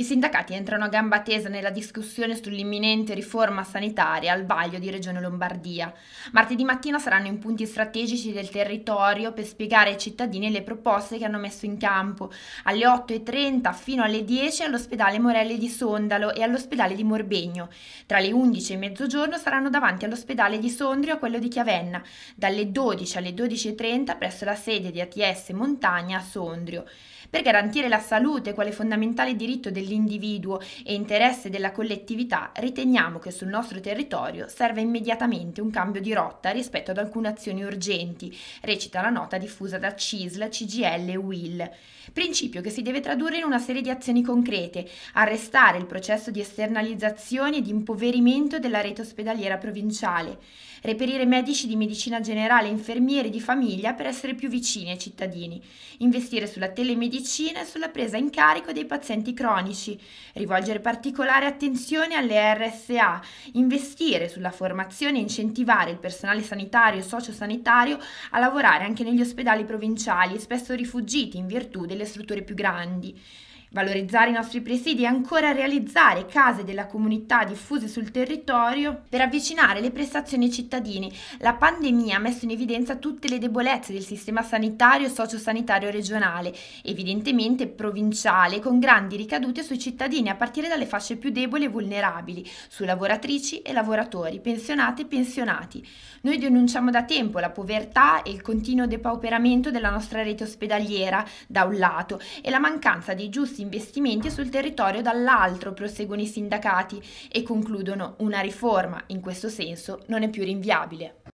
I sindacati entrano a gamba tesa nella discussione sull'imminente riforma sanitaria al vaglio di Regione Lombardia. Martedì mattina saranno in punti strategici del territorio per spiegare ai cittadini le proposte che hanno messo in campo. Alle 8.30 fino alle 10 all'ospedale Morelli di Sondalo e all'ospedale di Morbegno. Tra le 11 e mezzogiorno saranno davanti all'ospedale di Sondrio e a quello di Chiavenna. Dalle 12 alle 12.30 presso la sede di ATS Montagna a Sondrio. Per garantire la salute quale fondamentale diritto del dell'individuo e interesse della collettività, riteniamo che sul nostro territorio serva immediatamente un cambio di rotta rispetto ad alcune azioni urgenti, recita la nota diffusa da CISL, CGL e WIL. Principio che si deve tradurre in una serie di azioni concrete, arrestare il processo di esternalizzazione e di impoverimento della rete ospedaliera provinciale, reperire medici di medicina generale e infermieri di famiglia per essere più vicini ai cittadini, investire sulla telemedicina e sulla presa in carico dei pazienti cronici economici, rivolgere particolare attenzione alle RSA, investire sulla formazione e incentivare il personale sanitario e sociosanitario a lavorare anche negli ospedali provinciali, spesso rifugiati in virtù delle strutture più grandi valorizzare i nostri presidi e ancora realizzare case della comunità diffuse sul territorio per avvicinare le prestazioni ai cittadini. La pandemia ha messo in evidenza tutte le debolezze del sistema sanitario e sociosanitario regionale, evidentemente provinciale, con grandi ricadute sui cittadini a partire dalle fasce più deboli e vulnerabili, su lavoratrici e lavoratori, pensionate e pensionati. Noi denunciamo da tempo la povertà e il continuo depauperamento della nostra rete ospedaliera, da un lato, e la mancanza dei giusti questi investimenti sul territorio dall'altro, proseguono i sindacati e concludono una riforma in questo senso non è più rinviabile.